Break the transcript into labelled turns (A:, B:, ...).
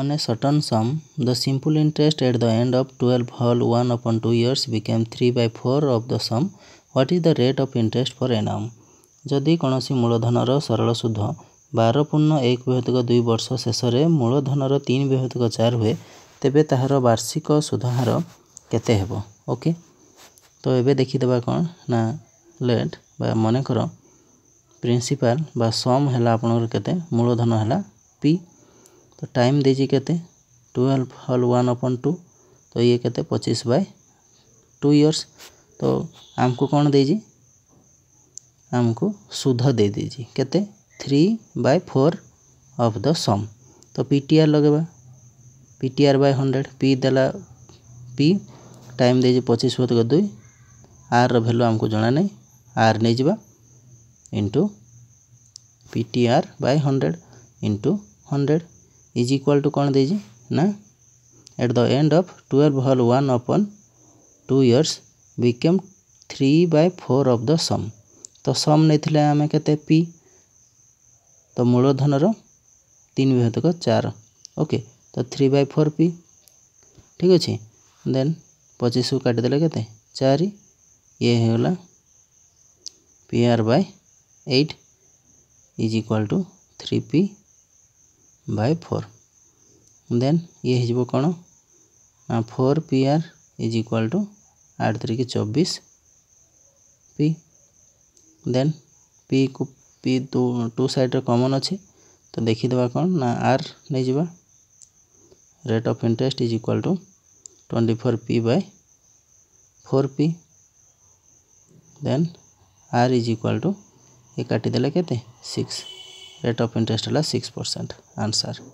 A: On a certain sum, the simple interest at the end of 12 whole 1 upon 2 years became 3 by 4 of the sum. What is the rate of interest per annum? ଯଦି କୌଣସି ମୂଳଧନର ସରଳ ସୁଧ ବାର ପୂର୍ଣ୍ଣ ଏକ ବିହତକ ଦୁଇ ବର୍ଷ ଶେଷରେ ମୂଳଧନର ତିନି ବିହତକ ଚାରି ହୁଏ ତେବେ ତାହାର ବାର୍ଷିକ ସୁଧହାର କେତେ ହେବ ଓକେ ତ ଏବେ ଦେଖିଦେବା କ'ଣ ନା ଲେଟ୍ ବା ମନେକର ପ୍ରିନ୍ସିପାଲ ବା ସମ୍ ହେଲା ଆପଣଙ୍କର କେତେ ମୂଳଧନ ହେଲା ପି तो टाइम ଦେଇଛି କେତେ twelve whole one upon two ତ ଇଏ କେତେ ପଚିଶ ବାଇ ଟୁ ଇୟର୍ସ ତ ଆମକୁ କ'ଣ ଦେଇଛି ଆମକୁ ସୁଧ ଦେଇଦେଇଛି କେତେ three by four of the sum ତ ପି ଟି ଆର୍ ଲଗାଇବା P T R by hundred P ଦେଲା ପି ଟାଇମ୍ ଦେଇଛି ପଚିଶ ଶତକ ଦୁଇ ଆର୍ର ଭ୍ୟାଲୁ ଆମକୁ ଜଣା ନାହିଁ ଆର୍ ନେଇଯିବା into P T R by hundred into hundred is equal to कौन दीजिए ना at the end of twelve whole one upon two years became three by four of the sum तो सम नहीं आम के पी तो मूलधन तीन विभेदक चार ओके तो थ्री बाय फोर पी ठीक अच्छे दे पचिश को काटिदे के चार ये होगा P R by eight is equal to three P by four then ଇଏ ହେଇଯିବ କ'ଣ ନା four P R is equal to ଆଠ ତିରିକି ଚବିଶ ପି ଦେନ୍ ପିକୁ ପି ଟୁ ଟୁ ସାଇଡ଼୍ରେ କମନ୍ ଅଛି ତ ଦେଖିଦେବା କ'ଣ ନା ଆର୍ ନେଇଯିବା rate of interest is equal to twenty four P by four P then R is equal to A କାଟିଦେଲେ କେତେ six rate of interest is 6% answer